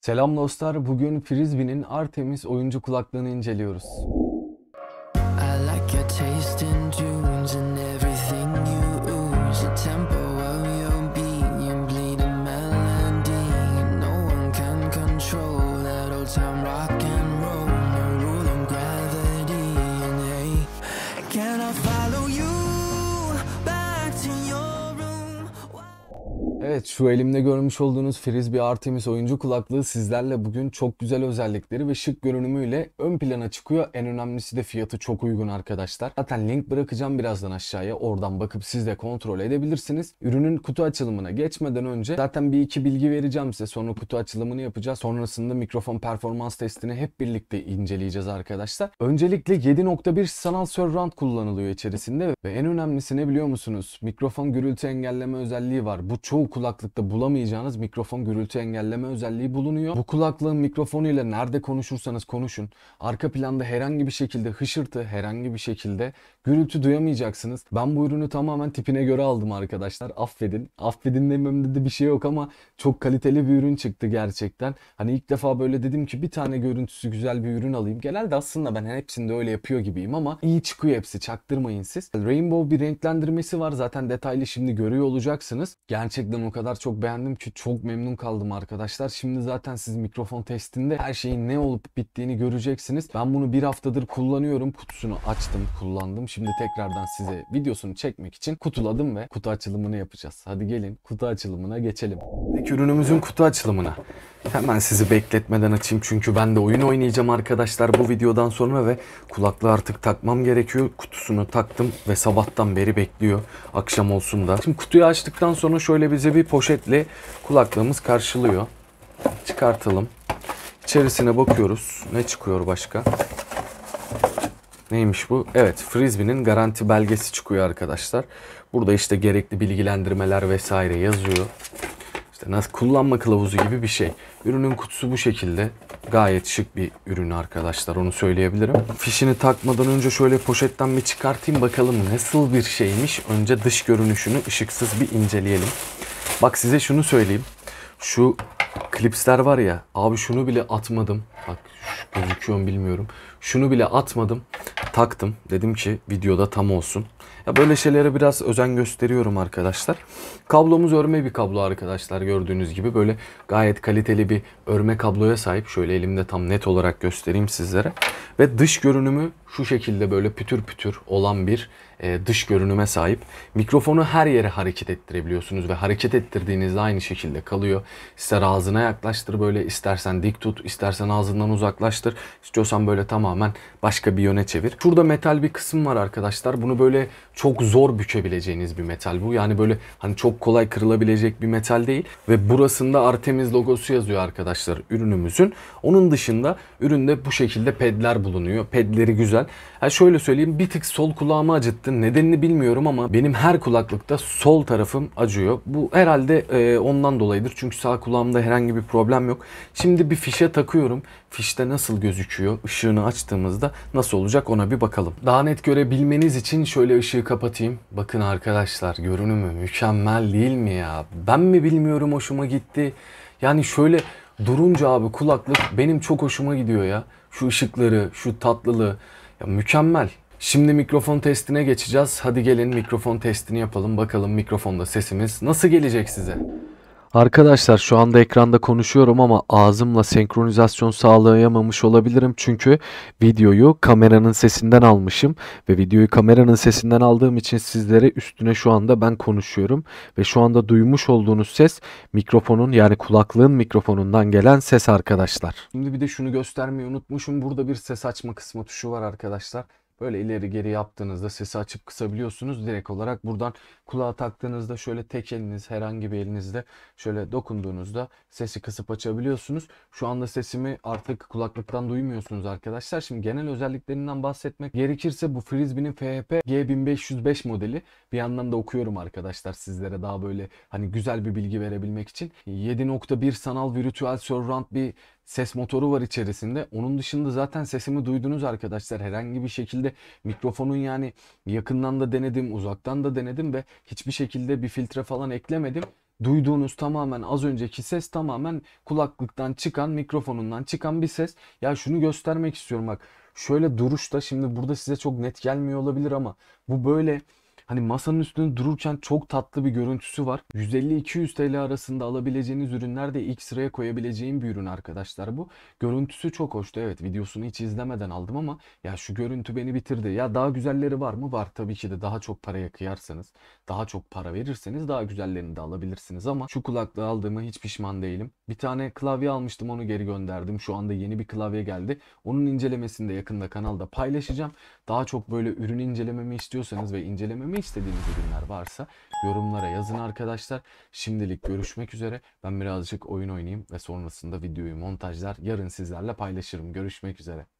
Selam dostlar, bugün Frisbee'nin Artemis oyuncu kulaklığını inceliyoruz. Can I find Evet şu elimde görmüş olduğunuz Frisbee Artemis oyuncu kulaklığı sizlerle bugün çok güzel özellikleri ve şık görünümüyle ön plana çıkıyor. En önemlisi de fiyatı çok uygun arkadaşlar. Zaten link bırakacağım birazdan aşağıya oradan bakıp siz de kontrol edebilirsiniz. Ürünün kutu açılımına geçmeden önce zaten bir iki bilgi vereceğim size sonra kutu açılımını yapacağız. Sonrasında mikrofon performans testini hep birlikte inceleyeceğiz arkadaşlar. Öncelikle 7.1 sanal surround kullanılıyor içerisinde ve en önemlisi ne biliyor musunuz? Mikrofon gürültü engelleme özelliği var. Bu çoğu kulaklıkta bulamayacağınız mikrofon gürültü engelleme özelliği bulunuyor. Bu kulaklığın mikrofonu ile nerede konuşursanız konuşun. Arka planda herhangi bir şekilde hışırtı, herhangi bir şekilde gürültü duyamayacaksınız. Ben bu ürünü tamamen tipine göre aldım arkadaşlar. Affedin. Affedin dememde de bir şey yok ama çok kaliteli bir ürün çıktı gerçekten. Hani ilk defa böyle dedim ki bir tane görüntüsü güzel bir ürün alayım. Genelde aslında ben hepsinde öyle yapıyor gibiyim ama iyi çıkıyor hepsi. Çaktırmayın siz. Rainbow bir renklendirmesi var. Zaten detaylı şimdi görüyor olacaksınız. Gerçekten Gerçekten o kadar çok beğendim ki çok memnun kaldım arkadaşlar. Şimdi zaten siz mikrofon testinde her şeyin ne olup bittiğini göreceksiniz. Ben bunu bir haftadır kullanıyorum. Kutusunu açtım, kullandım. Şimdi tekrardan size videosunu çekmek için kutuladım ve kutu açılımını yapacağız. Hadi gelin kutu açılımına geçelim. İlk ürünümüzün kutu açılımına. Hemen sizi bekletmeden açayım çünkü ben de oyun oynayacağım arkadaşlar bu videodan sonra ve kulaklığı artık takmam gerekiyor. Kutusunu taktım ve sabahtan beri bekliyor akşam olsun da. Şimdi kutuyu açtıktan sonra şöyle bize bir poşetle kulaklığımız karşılıyor. Çıkartalım. İçerisine bakıyoruz. Ne çıkıyor başka? Neymiş bu? Evet Frisbee'nin garanti belgesi çıkıyor arkadaşlar. Burada işte gerekli bilgilendirmeler vesaire yazıyor. Nasıl kullanma kılavuzu gibi bir şey. Ürünün kutusu bu şekilde. Gayet şık bir ürün arkadaşlar onu söyleyebilirim. Fişini takmadan önce şöyle poşetten bir çıkartayım bakalım nasıl bir şeymiş. Önce dış görünüşünü ışıksız bir inceleyelim. Bak size şunu söyleyeyim. Şu klipsler var ya abi şunu bile atmadım. Bak gözüküyor bilmiyorum. Şunu bile atmadım. Taktım. Dedim ki videoda tam olsun. Ya böyle şeylere biraz özen gösteriyorum arkadaşlar. Kablomuz örme bir kablo arkadaşlar gördüğünüz gibi. Böyle gayet kaliteli bir örme kabloya sahip. Şöyle elimde tam net olarak göstereyim sizlere. Ve dış görünümü şu şekilde böyle pütür pütür olan bir e, dış görünüme sahip. Mikrofonu her yere hareket ettirebiliyorsunuz ve hareket ettirdiğinizde aynı şekilde kalıyor. İster ağzına yaklaştır böyle, istersen dik tut, istersen ağzından uzaklaştır. İstiyorsan böyle tamamen başka bir yöne çevir. Şurada metal bir kısım var arkadaşlar. Bunu böyle çok zor bükebileceğiniz bir metal bu. Yani böyle hani çok kolay kırılabilecek bir metal değil. Ve burasında Artemis logosu yazıyor arkadaşlar ürünümüzün. Onun dışında üründe bu şekilde pedler bulunuyor. Pedleri güzel. Yani şöyle söyleyeyim bir tık sol kulağımı acıttı. Nedenini bilmiyorum ama benim her kulaklıkta sol tarafım acıyor. Bu herhalde e, ondan dolayıdır. Çünkü sağ kulağımda herhangi bir problem yok. Şimdi bir fişe takıyorum. Fişte nasıl gözüküyor? Işığını açtığımızda nasıl olacak ona bir bakalım. Daha net görebilmeniz için şöyle ışık ışığı kapatayım. Bakın arkadaşlar görünümü mükemmel değil mi ya? Ben mi bilmiyorum hoşuma gitti. Yani şöyle durunca abi kulaklık benim çok hoşuma gidiyor ya. Şu ışıkları, şu tatlılığı. Ya mükemmel. Şimdi mikrofon testine geçeceğiz. Hadi gelin mikrofon testini yapalım. Bakalım mikrofonda sesimiz nasıl gelecek size. Arkadaşlar şu anda ekranda konuşuyorum ama ağzımla senkronizasyon sağlayamamış olabilirim. Çünkü videoyu kameranın sesinden almışım ve videoyu kameranın sesinden aldığım için sizlere üstüne şu anda ben konuşuyorum. Ve şu anda duymuş olduğunuz ses mikrofonun yani kulaklığın mikrofonundan gelen ses arkadaşlar. Şimdi bir de şunu göstermeyi unutmuşum. Burada bir ses açma kısmı tuşu var arkadaşlar. Böyle ileri geri yaptığınızda sesi açıp kısabiliyorsunuz. Direkt olarak buradan kulağa taktığınızda şöyle tek eliniz herhangi bir elinizde şöyle dokunduğunuzda sesi kısıp açabiliyorsunuz. Şu anda sesimi artık kulaklıktan duymuyorsunuz arkadaşlar. Şimdi genel özelliklerinden bahsetmek gerekirse bu Frisbee'nin FHP G1505 modeli. Bir yandan da okuyorum arkadaşlar sizlere daha böyle hani güzel bir bilgi verebilmek için. 7.1 sanal virtüel surround bir ses motoru var içerisinde. Onun dışında zaten sesimi duydunuz arkadaşlar. Herhangi bir şekilde mikrofonun yani yakından da denedim, uzaktan da denedim ve hiçbir şekilde bir filtre falan eklemedim. Duyduğunuz tamamen az önceki ses tamamen kulaklıktan çıkan, mikrofonundan çıkan bir ses. Ya şunu göstermek istiyorum bak. Şöyle duruşta şimdi burada size çok net gelmiyor olabilir ama bu böyle Hani masanın üstünde dururken çok tatlı bir görüntüsü var. 150-200 TL arasında alabileceğiniz ürünler de ilk sıraya koyabileceğim bir ürün arkadaşlar bu. Görüntüsü çok hoştu. Evet videosunu hiç izlemeden aldım ama ya şu görüntü beni bitirdi. Ya daha güzelleri var mı? Var tabii ki de daha çok paraya kıyarsanız, daha çok para verirseniz daha güzellerini de alabilirsiniz ama şu kulaklığı aldığımı hiç pişman değilim. Bir tane klavye almıştım onu geri gönderdim. Şu anda yeni bir klavye geldi. Onun incelemesini de yakında kanalda paylaşacağım. Daha çok böyle ürün incelememi istiyorsanız ve incelememi istediğiniz ürünler varsa yorumlara yazın arkadaşlar. Şimdilik görüşmek üzere. Ben birazcık oyun oynayayım ve sonrasında videoyu montajlar yarın sizlerle paylaşırım. Görüşmek üzere.